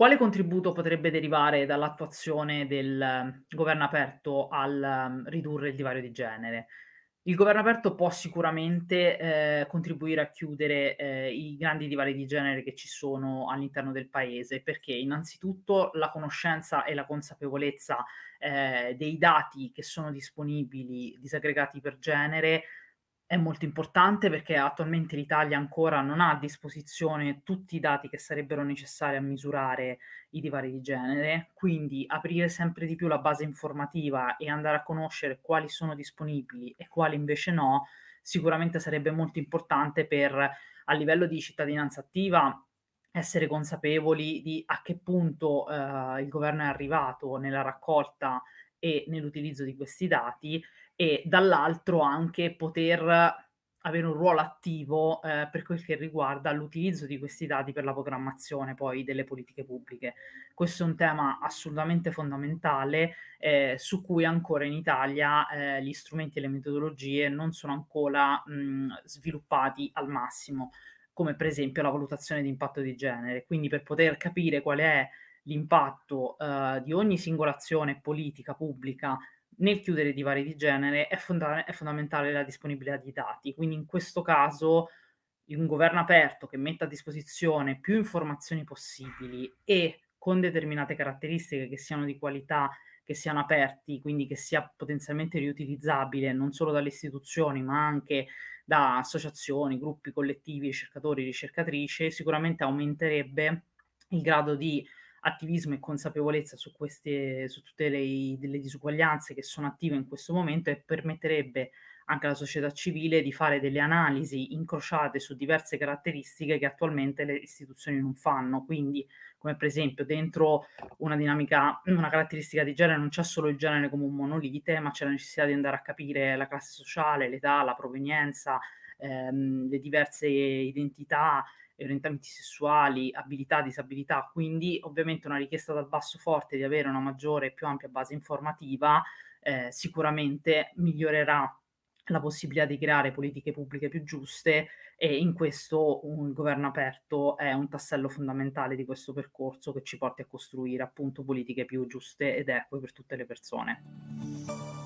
Quale contributo potrebbe derivare dall'attuazione del ehm, governo aperto al ehm, ridurre il divario di genere? Il governo aperto può sicuramente eh, contribuire a chiudere eh, i grandi divari di genere che ci sono all'interno del paese, perché innanzitutto la conoscenza e la consapevolezza eh, dei dati che sono disponibili disaggregati per genere è molto importante perché attualmente l'Italia ancora non ha a disposizione tutti i dati che sarebbero necessari a misurare i divari di genere, quindi aprire sempre di più la base informativa e andare a conoscere quali sono disponibili e quali invece no, sicuramente sarebbe molto importante per a livello di cittadinanza attiva essere consapevoli di a che punto eh, il governo è arrivato nella raccolta e nell'utilizzo di questi dati e dall'altro anche poter avere un ruolo attivo eh, per quel che riguarda l'utilizzo di questi dati per la programmazione poi delle politiche pubbliche. Questo è un tema assolutamente fondamentale eh, su cui ancora in Italia eh, gli strumenti e le metodologie non sono ancora mh, mm, sviluppati al massimo, come per esempio la valutazione di impatto di genere. Quindi per poter capire qual è l'impatto eh, di ogni singola azione politica pubblica nel chiudere divari di genere è, fonda- è fondamentale la disponibilità di dati. Quindi in questo caso un governo aperto che metta a disposizione più informazioni possibili e con determinate caratteristiche che siano di qualità, che siano aperti, quindi che sia potenzialmente riutilizzabile non solo dalle istituzioni ma anche da associazioni, gruppi collettivi, ricercatori, ricercatrici, sicuramente aumenterebbe il grado di attivismo e consapevolezza su, queste, su tutte le, le, disuguaglianze che sono attive in questo momento e permetterebbe anche alla società civile di fare delle analisi incrociate su diverse caratteristiche che attualmente le istituzioni non fanno. Quindi, come per esempio, dentro una dinamica, una caratteristica di genere non c'è solo il genere come un monolite, ma c'è la necessità di andare a capire la classe sociale, l'età, la provenienza, ehm, le diverse identità, orientamenti sessuali, abilità, disabilità, quindi ovviamente una richiesta dal basso forte di avere una maggiore e più ampia base informativa eh, sicuramente migliorerà la possibilità di creare politiche pubbliche più giuste e in questo un governo aperto è un tassello fondamentale di questo percorso che ci porta a costruire appunto politiche più giuste ed eque per tutte le persone.